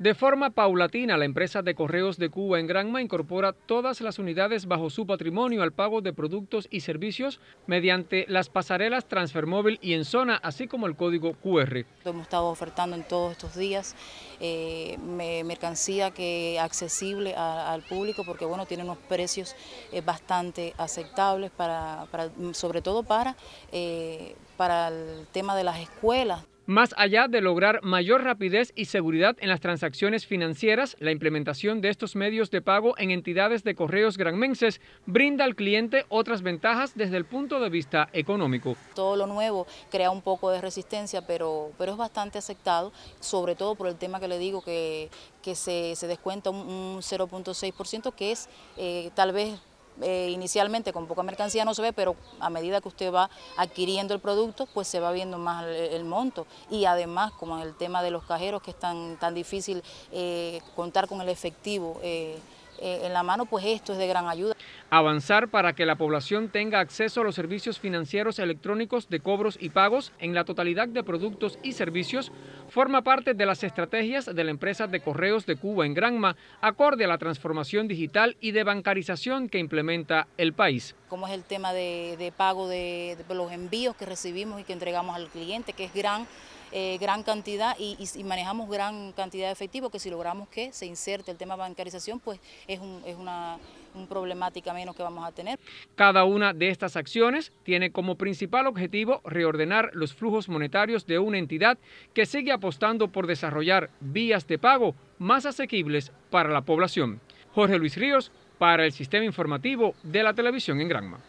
De forma paulatina, la empresa de correos de Cuba en Granma incorpora todas las unidades bajo su patrimonio al pago de productos y servicios mediante las pasarelas transfermóvil y en zona, así como el código QR. hemos estado ofertando en todos estos días eh, mercancía que accesible al público porque bueno tiene unos precios eh, bastante aceptables para, sobre todo para eh, para el tema de las escuelas. Más allá de lograr mayor rapidez y seguridad en las transacciones financieras, la implementación de estos medios de pago en entidades de correos granmenses brinda al cliente otras ventajas desde el punto de vista económico. Todo lo nuevo crea un poco de resistencia, pero, pero es bastante aceptado, sobre todo por el tema que le digo que, que se, se descuenta un, 0.6%, que es eh, tal vez eh, inicialmente con poca mercancía no se ve, pero a medida que usted va adquiriendo el producto, pues se va viendo más el, monto. Y además, como en el tema de los cajeros, que es tan, difícil eh, contar con el efectivo eh, en la mano, pues esto es de gran ayuda. Avanzar para que la población tenga acceso a los servicios financieros electrónicos de cobros y pagos en la totalidad de productos y servicios forma parte de las estrategias de la empresa de correos de Cuba en Granma, acorde a la transformación digital y de bancarización que implementa el país. Como es el tema de, pago de los envíos que recibimos y que entregamos al cliente, que es gran eh, gran cantidad y, y, manejamos gran cantidad de efectivo que si logramos que se inserte el tema bancarización, pues es, una problemática menos que vamos a tener. Cada una de estas acciones tiene como principal objetivo reordenar los flujos monetarios de una entidad que sigue apostando por desarrollar vías de pago más asequibles para la población. Jorge Luis Ríos, para el Sistema Informativo de la Televisión en Granma.